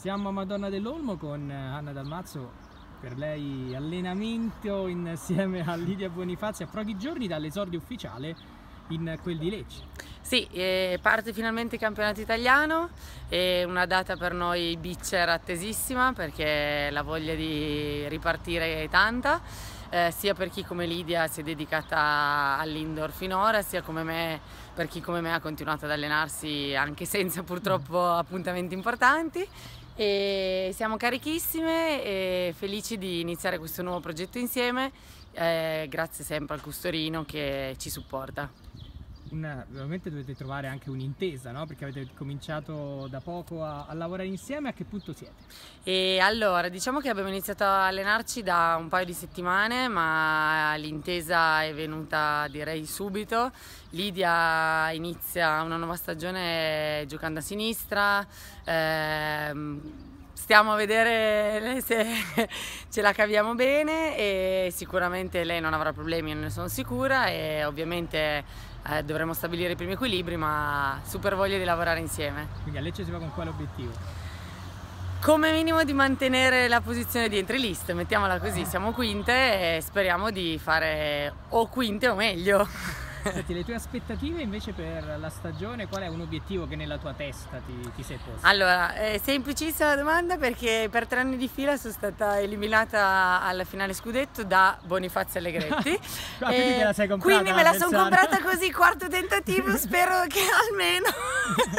Siamo a Madonna dell'Olmo con eh, Anna Dalmazzo, per lei allenamento insieme a Lidia Bonifazio a pochi giorni dall'esordio ufficiale in quel di Lecce. Sì, eh, parte finalmente il campionato italiano, è una data per noi bitcher attesissima perché la voglia di ripartire è tanta, eh, sia per chi come Lidia si è dedicata all'indoor finora, sia me, per chi come me ha continuato ad allenarsi anche senza purtroppo appuntamenti importanti e siamo carichissime e felici di iniziare questo nuovo progetto insieme, eh, grazie sempre al Custorino che ci supporta una, veramente dovete trovare anche un'intesa, no? perché avete cominciato da poco a, a, lavorare insieme, a che punto siete? E allora, diciamo che abbiamo iniziato a allenarci da un paio di settimane, ma l'intesa è venuta direi subito. Lidia inizia una nuova stagione giocando a sinistra. Ehm, stiamo a vedere eh, se ce la caviamo bene e sicuramente lei non avrà problemi, ne sono sicura e ovviamente eh, dovremo stabilire i primi equilibri ma super voglia di lavorare insieme. Quindi a Lecce si va con quale obiettivo? Come minimo di mantenere la posizione di entry list, mettiamola così, siamo quinte e speriamo di fare o quinte o meglio. Senti, le tue aspettative invece per la stagione, qual è un obiettivo che nella tua testa ti, ti sei posto? Allora, è semplicissima la domanda perché per tre anni di fila sono stata eliminata alla finale scudetto da Bonifazio Allegretti. ah, quindi la sei comprata? Quindi me la sono comprata così, quarto tentativo, spero che almeno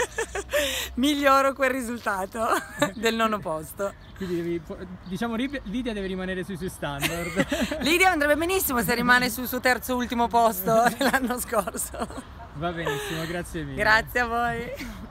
miglioro quel risultato del nono posto. Quindi devi, diciamo Lidia deve rimanere sui suoi standard. Lidia andrebbe benissimo se rimane sul suo terzo ultimo posto dell'anno scorso. Va benissimo, grazie mille. Grazie a voi.